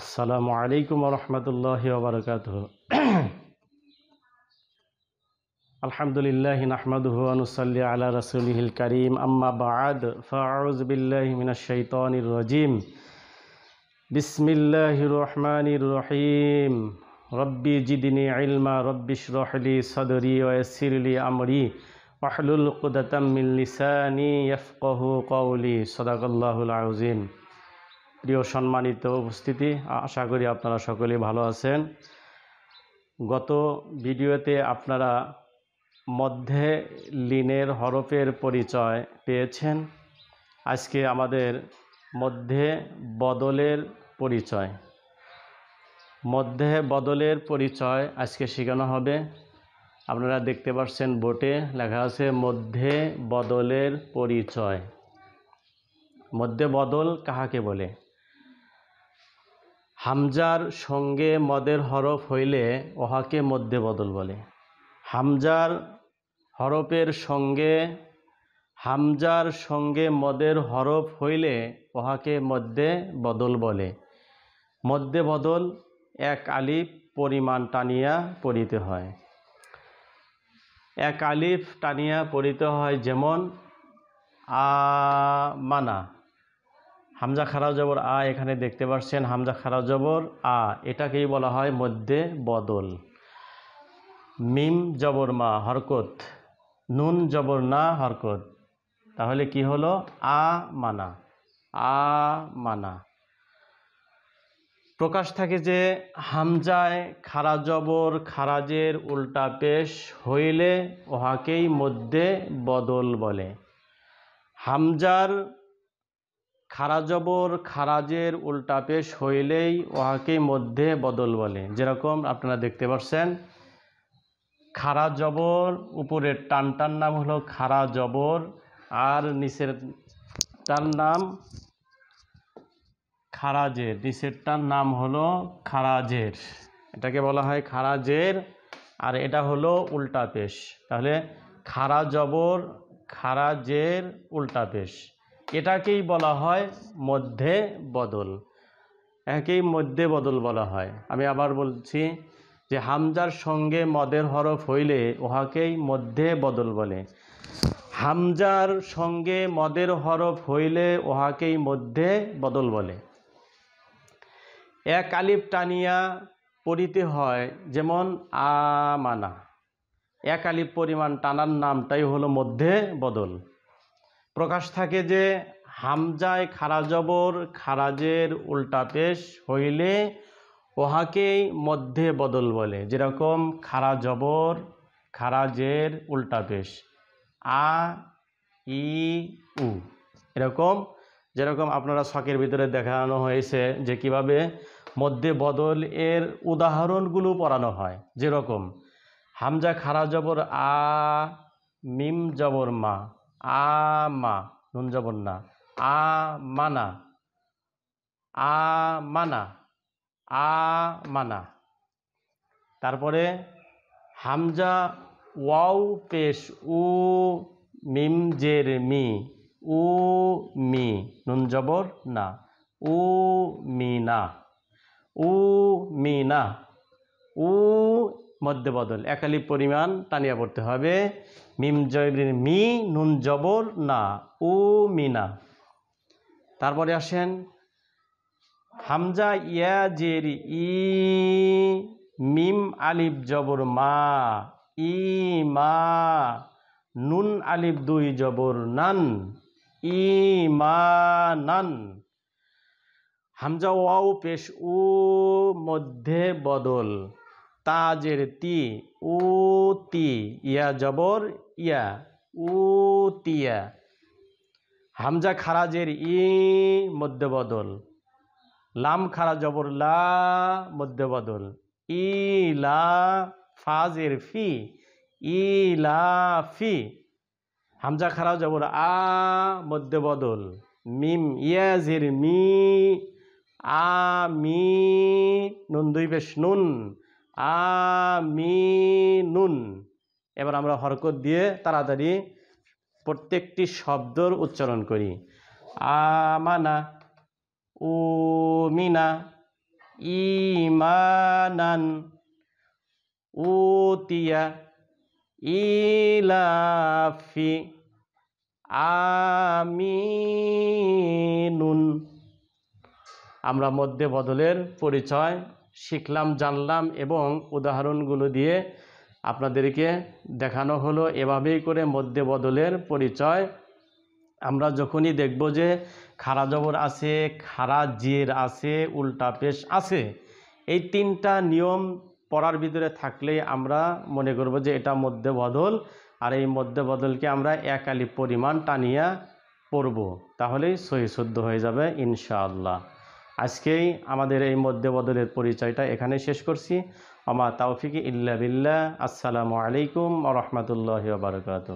আসসালামু আলাইকুম রহমতুল্লাহ ওবরকাত আলহামদুলিল্লাহ নাহমাদুহু আনুসাল্লি আলা রসুলহিল করিম আম্মা বাদ ফারুজ বিল্লাহ মিনাশাইতানির রজিম বিসমিল্লাহির রহমানির রহিম রব্বি জিদিনী ইলমা রব্বিশ রহলি সদরি ওয়াসিরলি আমরি ওয়াহলুল কুদাতাম মিন লিসানি ইয়াফকাহু কওলি সাদাকাল্লাহুল আযীম প্রিয় সম্মানিত উপস্থিতি আশা করি আপনারা সকলেই ভালো আছেন গত ভিডিওতে আপনারা মধ্যে লিনের হরফের পরিচয় পেয়েছেন আজকে আমাদের মধ্যে বদলের পরিচয় মধ্যে বদলের পরিচয় আজকে শেখানো হবে আপনারা দেখতে পাচ্ছেন বোটে লেখা আছে মধ্যে বদলের পরিচয় মধ্যে বদল কাহাকে বলে হামজার সঙ্গে মদের হরফ হইলে ওহাকে মধ্যে বদল বলে হামজার হরফের সঙ্গে হামজার সঙ্গে মদের হরফ হইলে ওহাকে মধ্যে বদল বলে মধ্যে বদল এক আলিফ পরিমাণ টানিয়া পড়িতে হয় এক আলিফ টানিয়া পড়িতে হয় যেমন আ মানা হামজা খারাও জবর আ এখানে দেখতে পাচ্ছেন হামজা খারাও জবর আ এটাকেই বলা হয় মধ্যে বদল মিম জবর মা হরকত নুন জবর না হরকত তাহলে কি হলো আ মানা আ মানা প্রকাশ থাকে যে হামজায় খারা জবর খারাজের উল্টা পেশ হইলে উহাকেই মধ্যে বদল বলে হামজার খারাজবর খারাজের উল্টা পেশ হইলেই উহাকে মধ্যে বদল বলে যেরকম আপনারা দেখতে পাচ্ছেন খারা জবর উপরের টানটার নাম হলো খারা জবর আর নিচের টার নাম খারাজের নিচেরটার নাম হলো খারাজের এটাকে বলা হয় খারাজের আর এটা হলো উল্টা পেশ তাহলে খারা জবর খারাজের উল্টা পেশ এটাকেই বলা হয় মধ্যে বদল একেই মধ্যে বদল বলা হয় আমি আবার বলছি যে হামজার সঙ্গে মদের হরফ হইলে উহাকেই মধ্যে বদল বলে হামজার সঙ্গে মদের হরফ হইলে উহাকেই মধ্যে বদল বলে এক আলিপ টানিয়া পড়িতে হয় যেমন আমানা এক আলিপ পরিমাণ টানার নামটাই হলো মধ্যে বদল প্রকাশ থাকে যে হামজায় খারা জবর খারাজের উল্টা পেশ হইলে ওহাকেই মধ্যে বদল বলে যেরকম খারা জবর খারাজের উল্টা পেশ আ ই উ এরকম যেরকম আপনারা শখের ভিতরে দেখানো হয়েছে যে কিভাবে মধ্যে বদল এর উদাহরণগুলো পড়ানো হয় যেরকম হামজা খারা জবর আ মিম জবর মা আমা নুন জবর না আ মানা আ মানা আ মানা তারপরে হামজা ওয়াও পেশ উ মিম জের মি উ মি নুন না উ মিনা উ মিনা উ মধ্যে বদল একালি পরিমাণ টানিয়া পড়তে হবে মিম জয়বিন মি নুন জবর না ও মিনা তারপরে আসেন হামজা ইয়া জের ই মিম আলিফ জবর মা ই মা নুন আলিফ দুই জবর নান ই মা নান হামজা ওয়াও পেশ ও মধ্যে বদল তাজের তি ও তি ইয়া জবর ইয়া ও তিয়া হামজা খারাজের ই মধ্যবদল লাম খারা জবর লা মধ্যবদল ই লা ফাজের ফি ই লা ফি হামজা খারা জবর আ মধ্যবদল মিম ইয়াজের মি আ মি বেশ নুন আমিনুন এবার আমরা হরকত দিয়ে তাড়াতাড়ি প্রত্যেকটি শব্দর উচ্চারণ করি আমানা ও মিনা ইমানান উতিয়া ইলাফি আমিনুন আমরা মধ্যে বদলের পরিচয় শিখলাম জানলাম এবং উদাহরণগুলো দিয়ে আপনাদেরকে দেখানো হলো এভাবেই করে মধ্যে বদলের পরিচয় আমরা যখনই দেখব যে খারা জবর আছে খারা জির আছে উল্টা পেশ আছে এই তিনটা নিয়ম পড়ার ভিতরে থাকলে আমরা মনে করব যে এটা মধ্যে বদল আর এই মধ্যে বদলকে আমরা এক আলি পরিমাণ টানিয়া পড়ব তাহলেই সহি শুদ্ধ হয়ে যাবে ইনশাআল্লাহ আজকেই আমাদের এই মধ্যে বদলের পরিচয়টা এখানে শেষ করছি আমার তাওফিক ইল্লা বিল্লাহ আসসালামু আলাইকুম রহমতুল্লাহ বারকাত